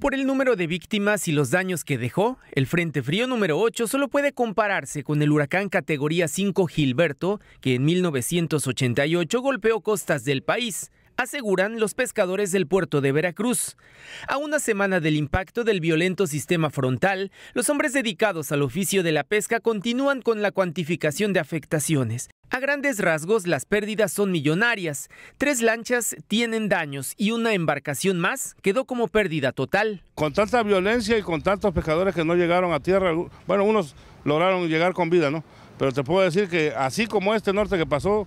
Por el número de víctimas y los daños que dejó, el Frente Frío número 8 solo puede compararse con el huracán categoría 5 Gilberto, que en 1988 golpeó costas del país aseguran los pescadores del puerto de Veracruz. A una semana del impacto del violento sistema frontal, los hombres dedicados al oficio de la pesca continúan con la cuantificación de afectaciones. A grandes rasgos, las pérdidas son millonarias. Tres lanchas tienen daños y una embarcación más quedó como pérdida total. Con tanta violencia y con tantos pescadores que no llegaron a tierra, bueno, unos lograron llegar con vida, ¿no? Pero te puedo decir que así como este norte que pasó,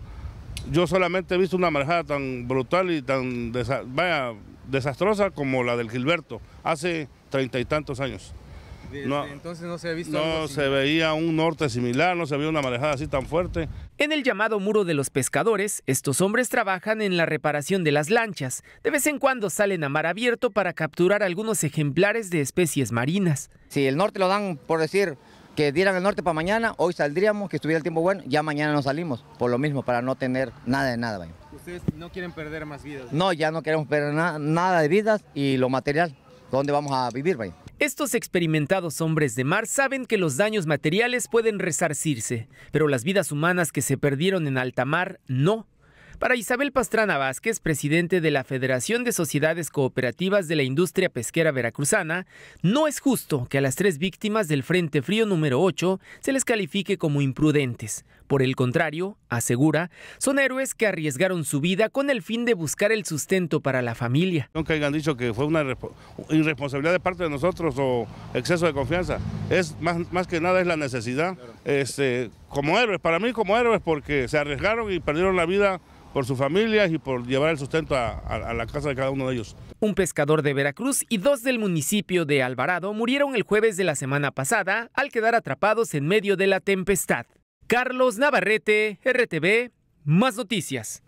yo solamente he visto una marejada tan brutal y tan vaya, desastrosa como la del Gilberto, hace treinta y tantos años. no, entonces no se ha visto. No se veía un norte similar, no se veía una marejada así tan fuerte. En el llamado Muro de los Pescadores, estos hombres trabajan en la reparación de las lanchas. De vez en cuando salen a mar abierto para capturar algunos ejemplares de especies marinas. Si el norte lo dan, por decir, que dieran el norte para mañana, hoy saldríamos, que estuviera el tiempo bueno, ya mañana no salimos, por lo mismo, para no tener nada de nada. Vaya. ¿Ustedes no quieren perder más vidas? No, ya no queremos perder nada de vidas y lo material, ¿dónde vamos a vivir? Vaya? Estos experimentados hombres de mar saben que los daños materiales pueden resarcirse, pero las vidas humanas que se perdieron en alta mar no. Para Isabel Pastrana Vázquez, presidente de la Federación de Sociedades Cooperativas de la Industria Pesquera Veracruzana, no es justo que a las tres víctimas del Frente Frío número 8 se les califique como imprudentes. Por el contrario, asegura, son héroes que arriesgaron su vida con el fin de buscar el sustento para la familia. Nunca hayan dicho que fue una irresponsabilidad de parte de nosotros o exceso de confianza. Es más, más que nada es la necesidad. Este, como héroes, para mí como héroes porque se arriesgaron y perdieron la vida por sus familias y por llevar el sustento a, a, la casa de cada uno de ellos. Un pescador de Veracruz y dos del municipio de Alvarado murieron el jueves de la semana pasada al quedar atrapados en medio de la tempestad. Carlos Navarrete, RTV, más noticias.